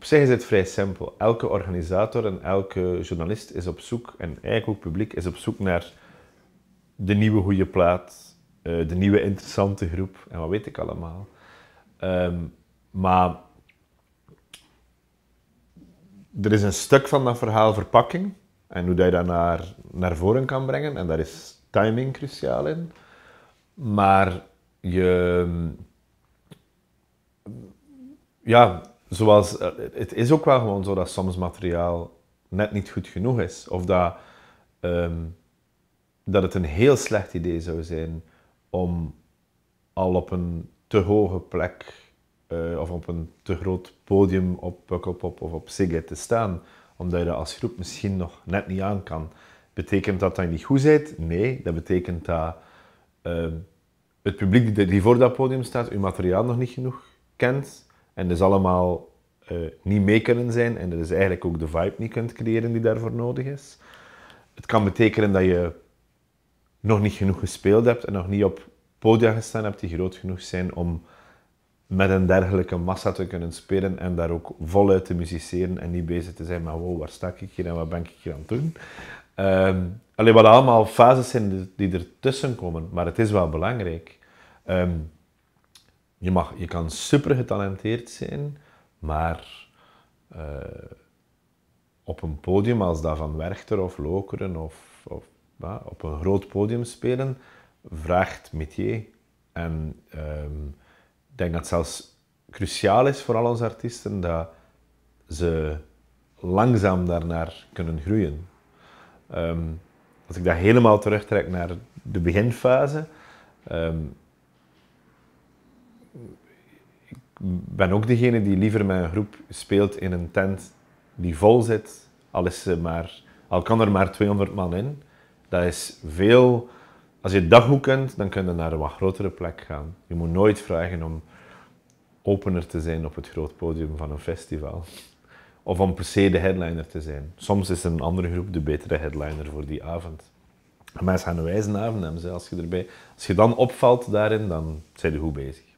Op zich is het vrij simpel. Elke organisator en elke journalist is op zoek, en eigenlijk ook publiek, is op zoek naar de nieuwe goede plaat, eh, de nieuwe interessante groep en wat weet ik allemaal. Ehm, maar er is een stuk van dat verhaal verpakking en hoe dat je dat naar, naar voren kan brengen. En daar is timing cruciaal in. Maar je... Ja, zoals, eh, het is ook wel gewoon zo dat soms materiaal net niet goed genoeg is. Of dat, ehm, dat het een heel slecht idee zou zijn om al op een te hoge plek eh, of op een te groot podium op Pukkelpop of op Siglet te staan. Omdat je dat als groep misschien nog net niet aan kan. Betekent dat dat je niet goed bent? Nee, dat betekent dat ehm, het publiek die voor dat podium staat, je materiaal nog niet genoeg kent en dus allemaal eh, niet mee kunnen zijn en dus eigenlijk ook de vibe niet kunt creëren die daarvoor nodig is. Het kan betekenen dat je nog niet genoeg gespeeld hebt en nog niet op podia gestaan hebt die groot genoeg zijn om met een dergelijke massa te kunnen spelen en daar ook voluit te musiceren en niet bezig te zijn met wow, waar sta ik hier en wat ben ik hier aan het doen. Ehm, alleen wat allemaal fases zijn die ertussen komen, maar het is wel belangrijk. Ehm, je, mag, je kan super getalenteerd zijn, maar eh, op een podium als dat van Werchter of Lokeren of, of op een groot podium spelen, vraagt métier. En ehm, ik denk dat het zelfs cruciaal is voor al onze artiesten dat ze langzaam daarnaar kunnen groeien. Ehm, als ik dat helemaal terugtrek naar de beginfase, ehm, ik ben ook degene die liever met een groep speelt in een tent die vol zit, al, maar, al kan er maar 200 man in. Dat is veel. Als je dat goed kunt, dan kun je naar een wat grotere plek gaan. Je moet nooit vragen om opener te zijn op het groot podium van een festival. Of om per se de headliner te zijn. Soms is een andere groep de betere headliner voor die avond. mensen gaan een wijze avond hebben, als je, erbij, als je dan opvalt daarin, dan zijn je goed bezig.